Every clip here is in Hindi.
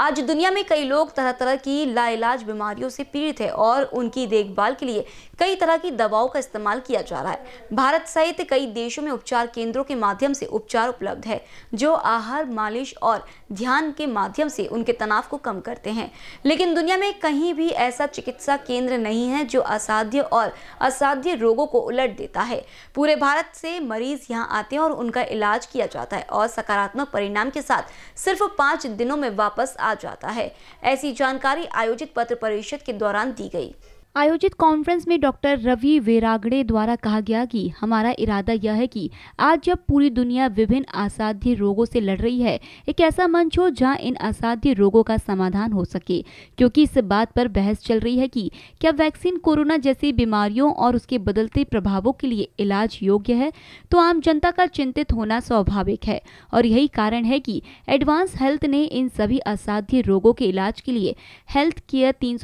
आज दुनिया में कई लोग तरह तरह की लाइलाज बीमारियों से पीड़ित है और उनकी देखभाल के लिए कई तरह की दवाओं का इस्तेमाल किया जा रहा है भारत सहित कई देशों में उपचार केंद्रों के माध्यम से उपचार उपलब्ध है जो आहार मालिश और ध्यान के माध्यम से उनके तनाव को कम करते हैं लेकिन दुनिया में कहीं भी ऐसा चिकित्सा केंद्र नहीं है जो असाध्य और असाध्य रोगों को उलट देता है पूरे भारत से मरीज यहाँ आते हैं और उनका इलाज किया जाता है और सकारात्मक परिणाम के साथ सिर्फ पाँच दिनों में वापस आ आ जाता है ऐसी जानकारी आयोजित पत्र परिषद के दौरान दी गई आयोजित कॉन्फ्रेंस में डॉक्टर रवि वेरागड़े द्वारा कहा गया कि हमारा इरादा यह है कि आज जब पूरी दुनिया विभिन्न असाध्य रोगों से लड़ रही है एक ऐसा मंच हो जहां इन असाध्य रोगों का समाधान हो सके क्योंकि इस बात पर बहस चल रही है कि क्या वैक्सीन कोरोना जैसी बीमारियों और उसके बदलते प्रभावों के लिए इलाज योग्य है तो आम जनता का चिंतित होना स्वाभाविक है और यही कारण है कि एडवांस हेल्थ ने इन सभी असाध्य रोगों के इलाज के लिए हेल्थ केयर तीन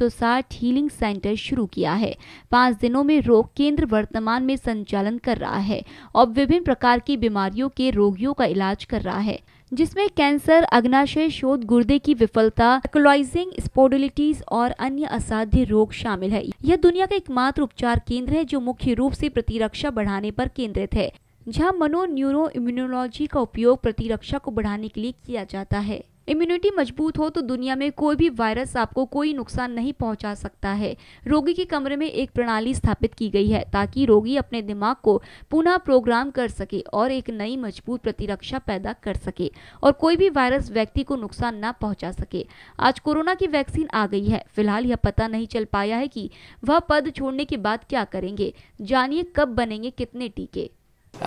हीलिंग सेंटर शुरू शुरू किया है पाँच दिनों में रोग केंद्र वर्तमान में संचालन कर रहा है और विभिन्न प्रकार की बीमारियों के रोगियों का इलाज कर रहा है जिसमें कैंसर अग्नाशय शोध गुर्दे की विफलता क्लोइजिंग स्पोडिलिटीज और अन्य असाध्य रोग शामिल है यह दुनिया का एकमात्र उपचार केंद्र है जो मुख्य रूप से प्रतिरक्षा बढ़ाने पर केंद्रित है जहां मनो न्यूरो इम्यूनोलॉजी का उपयोग प्रतिरक्षा को बढ़ाने के लिए किया जाता है इम्यूनिटी मजबूत हो तो दुनिया में कोई भी वायरस आपको कोई नुकसान नहीं पहुंचा सकता है रोगी के कमरे में एक प्रणाली स्थापित की गई है ताकि रोगी अपने दिमाग को पुनः प्रोग्राम कर सके और एक नई मजबूत प्रतिरक्षा पैदा कर सके और कोई भी वायरस व्यक्ति को नुकसान न पहुंचा सके आज कोरोना की वैक्सीन आ गई है फिलहाल यह पता नहीं चल पाया है कि वह पद छोड़ने के बाद क्या करेंगे जानिए कब बनेंगे कितने टीके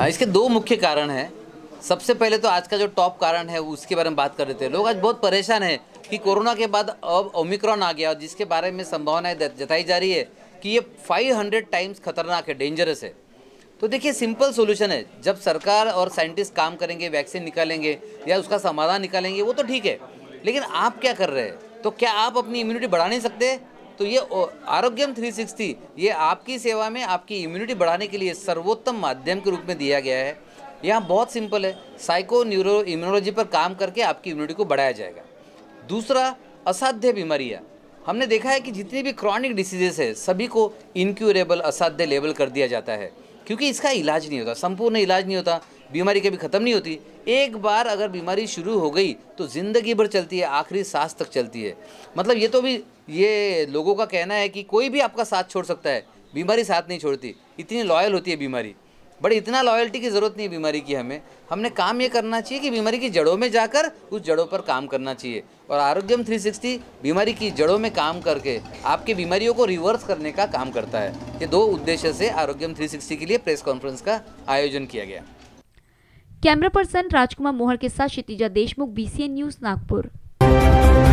इसके दो मुख्य कारण हैं सबसे पहले तो आज का जो टॉप कारण है उसके बारे में बात कर रहे थे लोग आज बहुत परेशान हैं कि कोरोना के बाद अब ओमिक्रॉन आ गया और जिसके बारे में संभावनाएं जताई जा रही है कि ये 500 टाइम्स खतरनाक है डेंजरस है तो देखिए सिंपल सोल्यूशन है जब सरकार और साइंटिस्ट काम करेंगे वैक्सीन निकालेंगे या उसका समाधान निकालेंगे वो तो ठीक है लेकिन आप क्या कर रहे हैं तो क्या आप अपनी इम्यूनिटी बढ़ा नहीं सकते तो ये आरोग्यम 360 ये आपकी सेवा में आपकी इम्यूनिटी बढ़ाने के लिए सर्वोत्तम माध्यम के रूप में दिया गया है यहाँ बहुत सिंपल है साइको न्यूरो इम्यूनोलॉजी पर काम करके आपकी इम्यूनिटी को बढ़ाया जाएगा दूसरा असाध्य बीमारियाँ हमने देखा है कि जितनी भी क्रॉनिक डिसीजेस है सभी को इनक्यूरेबल असाध्य लेबल कर दिया जाता है क्योंकि इसका इलाज नहीं होता संपूर्ण इलाज नहीं होता बीमारी कभी ख़त्म नहीं होती एक बार अगर बीमारी शुरू हो गई तो ज़िंदगी भर चलती है आखिरी सांस तक चलती है मतलब ये तो भी ये लोगों का कहना है कि कोई भी आपका साथ छोड़ सकता है बीमारी साथ नहीं छोड़ती इतनी लॉयल होती है बीमारी बट इतना लॉयल्टी की ज़रूरत नहीं है बीमारी की हमें हमने काम ये करना चाहिए कि बीमारी की जड़ों में जाकर उस जड़ों पर काम करना चाहिए और आरोग्यम 360 बीमारी की जड़ों में काम करके आपकी बीमारियों को रिवर्स करने का काम करता है ये दो उद्देश्य से आरोग्यम 360 के लिए प्रेस कॉन्फ्रेंस का आयोजन किया गया कैमरा पर्सन राजकुमार मोहर के साथ क्षितिजा देशमुख बी न्यूज़ नागपुर